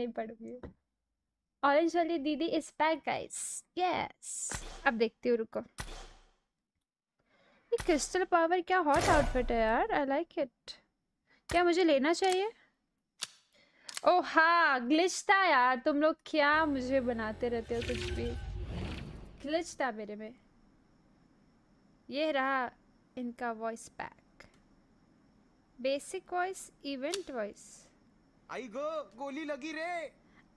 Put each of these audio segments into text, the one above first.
नहीं पढ़ूंगी ऑरेंज वाली दीदी इस बैक गाइस यस अब देखती हूँ रुको ये क्रिस्टल पावर क्या हॉट आउटफिट है यार आई लाइक इट क्या मुझे लेना चाहिए ओ oh, हाँ ग्लिच था यार तुम लोग क्या मुझे बनाते रहते हो कुछ भी ग्लिच था मेरे में ये रहा इनका voice pack basic voice event voice आई गो गोली लगी रे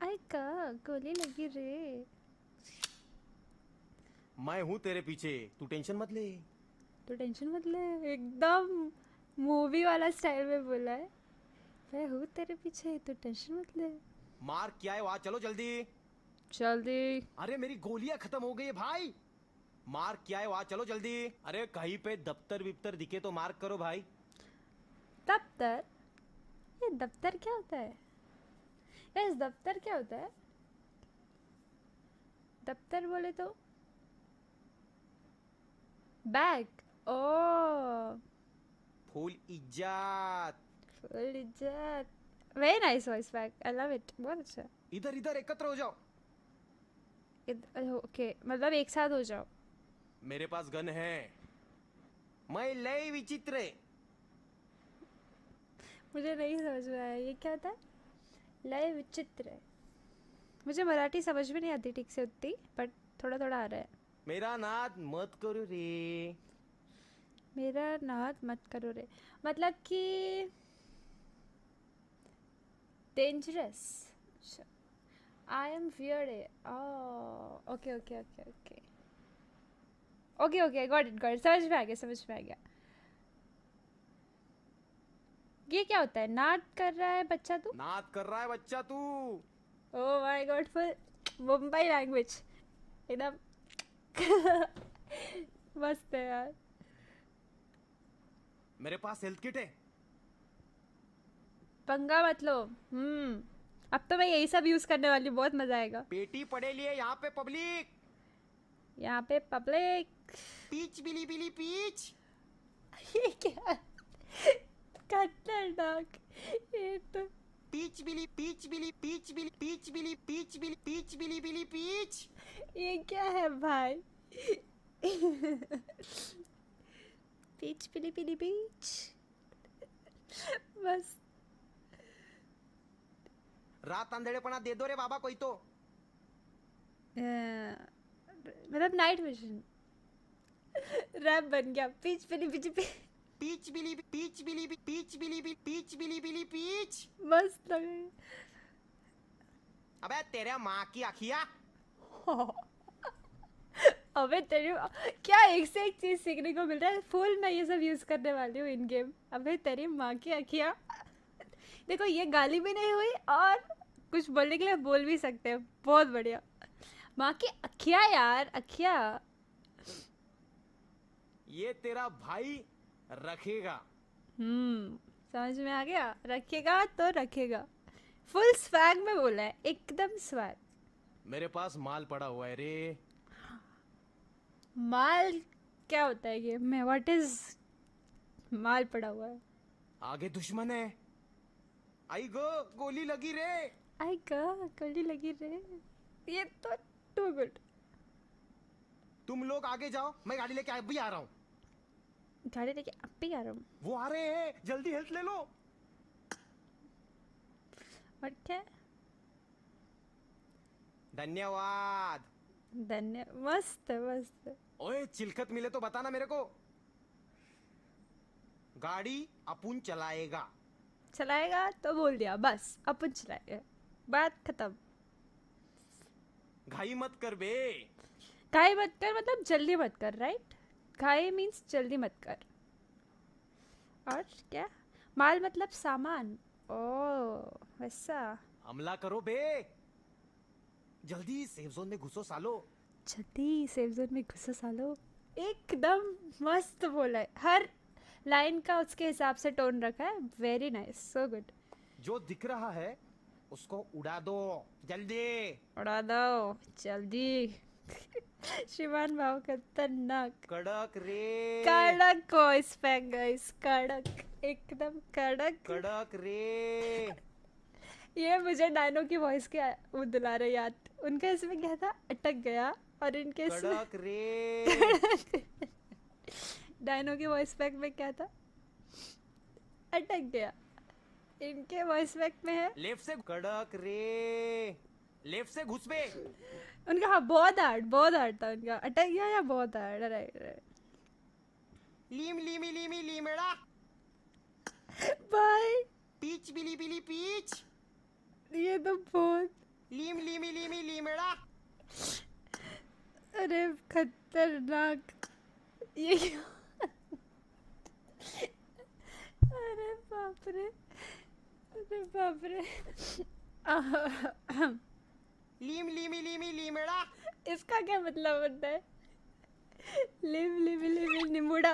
आई का गोली लगी रे मैं हूँ तेरे पीछे तू टेंशन मत ले तू टेंशन मत ले एकदम मूवी वाला स्टाइल में बोला है मैं हूँ तेरे पीछे तू टेंशन मत ले मार क्या है वहाँ चलो जल्दी जल्दी अरे मेरी गोलियाँ खत्म हो गई है भाई मार क्या है वहाँ चलो जल्दी अरे कहीं पे दफ्तर विफ्तर दिखे तो मार्क करो भाई दफ्तर ये दफ्तर क्या होता है यस दफ्तर क्या होता है दफ्तर बोले तो बैग ओ फुल इज्जत फुल इज्जत very nice voice bag I love it बहुत अच्छा इधर इधर एकत्र हो जाओ ओके मतलब एक साथ हो जाओ मेरे पास गन है मैं लय विचित्र है मुझे नहीं समझ में आया ये क्या था लय विचित्र मुझे मराठी समझ में नहीं आती ठीक से उतनी बट थोड़ा थोड़ा आ रहा है मेरा नाद मत करो रे मेरा नाद मत करो रे मतलब कि dangerous I am weird okay okay okay okay okay okay got it got समझ में आ गया समझ में आ गया ये क्या होता है नाट कर रहा है बच्चा तू नाट कर रहा है बच्चा तू oh my god full Mumbai language एकदम मस्त है यार मेरे पास हेल्थ किट है पंगा मत लो हम्म अब तो मैं यही सब यूज करने वाली बहुत मजा आएगा पेटी पड़े लिए यहाँ पे पब्लिक यहाँ पे पब्लिक पीच बिली बिली पीच ये क्या ये तो पीच बिली पीच बिली पीच बिली पीच बिली पीच बिली पीच बिली बिली पीच ये क्या है भाई पीच बिली बिली पीच बस रात अंधेरेपना दे दो रे बाबा कोई तो मतलब नाइट विजन रैप बन गया पीच बिली बिली पीच बिली पीच बिली पीच बिली पीच बिली बिली पीच मस्त लगे अबे तेरे माँ की अखिया अबे तेरे क्या एक से एक चीज सीखने को मिल रहा है फुल मैं ये सब यूज करने वाली हूँ इन गेम अबे तेरे माँ की अखिया देखो ये गाली भी नहीं हुई और कुछ बोलने के लिए बोल भी सकते हैं बहुत बढ़िया माँ की अखिया यार अखिया ये तेरा भाई रखेगा हम्म समझ में आ गया रखेगा तो रखेगा फुल स्वैग में बोला है एकदम स्वैग मेरे पास माल पड़ा हुआ है रे माल क्या होता है ये मैं व्हाट इज माल पड़ा हुआ है आगे दुश्मन है आई गो गोली लगी रे आई गो गोली लगी रे ये तो टू गुड तुम लोग आगे जाओ मैं गाड़ी लेके अभी आ रहा हूँ गाड़ी लेके अब भी आ रहा हूँ वो आ रहे हैं जल्दी हेल्थ ले लो और क्या धन्यवाद धन्य मस्त मस्त ओए चिलखत मिले तो बताना मेरे को गाड़ी अपुन चलाएगा चलाएगा तो बोल दिया बस अपुन चलाएगा बात खत्म घाई मत कर बे घाई मत कर मतलब जल्दी मत कर राइट खाए मीन्स जल्दी मत कर और क्या माल मतलब सामान ओ वैसा हमला करो बे जल्दी सेफ जोन में घुसो सालो जल्दी सेफ जोन में घुसो सालो एकदम मस्त बोला है हर लाइन का उसके हिसाब से टोन रखा है वेरी नाइस सो गुड जो दिख रहा है उसको उड़ा दो जल्दी उड़ा दो जल्दी शिवान भाव खतरनाक कड़क रे कड़क हो इस पे गाइस कड़क एकदम कड़क कड़क रे ये मुझे डायनो की वॉइस के वो दिला रहे याद उनका इसमें क्या था अटक गया और इनके कड़क रे डायनो के वॉइस पैक में क्या था अटक गया इनके वॉइस पैक में है लेफ्ट से कड़क रे लेफ्ट से घुस पे उनका हाँ बहुत हार्ड बहुत हार्ड था उनका अटैक या, या बहुत हार्ड राइट राइट लीम लीमी लीमी लीमेड़ा बाय पीच बिली बिली पीच ये तो बहुत लीम लीमी लीमी लीमेड़ा अरे खतरनाक ये क्या अरे बाप रे अरे बाप रे लीम लीमी लीमी लीमड़ा इसका क्या मतलब होता है लिम लिम लिम निमुड़ा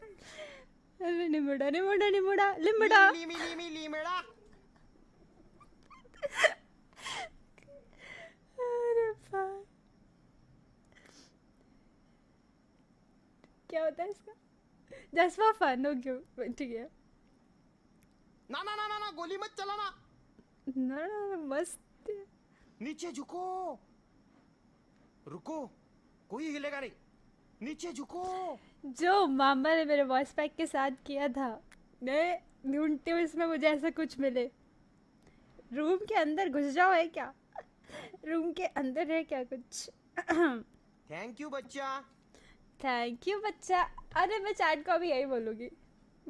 अरे निमुड़ा निमुड़ा निमुड़ा लिमड़ा लीमी लीमी लीमड़ा अरे भाई क्या होता है इसका जस्ट फॉर फन हो ओके ठीक है ना ना ना ना गोली मत चलाना ना ना मस्त नीचे झुको रुको कोई हिलेगा नहीं नीचे झुको जो मामा ने मेरे वॉइस पैक के साथ किया था मैं ढूंढती हूँ इसमें मुझे ऐसा कुछ मिले रूम के अंदर घुस जाओ है क्या रूम के अंदर है क्या कुछ थैंक यू बच्चा थैंक यू बच्चा अरे मैं चैट को अभी यही बोलूंगी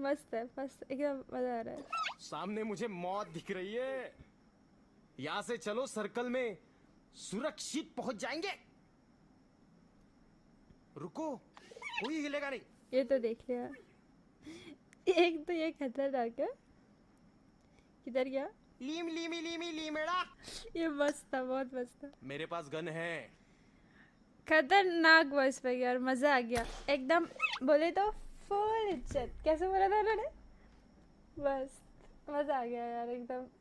मस्त है मस्त एकदम मज़ा आ रहा है सामने मुझे मौत दिख रही है यहां से चलो सर्कल में सुरक्षित पहुंच जाएंगे रुको कोई हिलेगा नहीं ये तो देख लिया एक तो ये खतरनाक है किधर गया लीम लीमी लीमी लीमेड़ा ये मस्त था बहुत मस्त था मेरे पास गन है खतरनाक वॉइस पे गया और मजा आ गया एकदम बोले तो फुल इज्जत कैसे बोला था उन्होंने बस मजा आ गया यार एकदम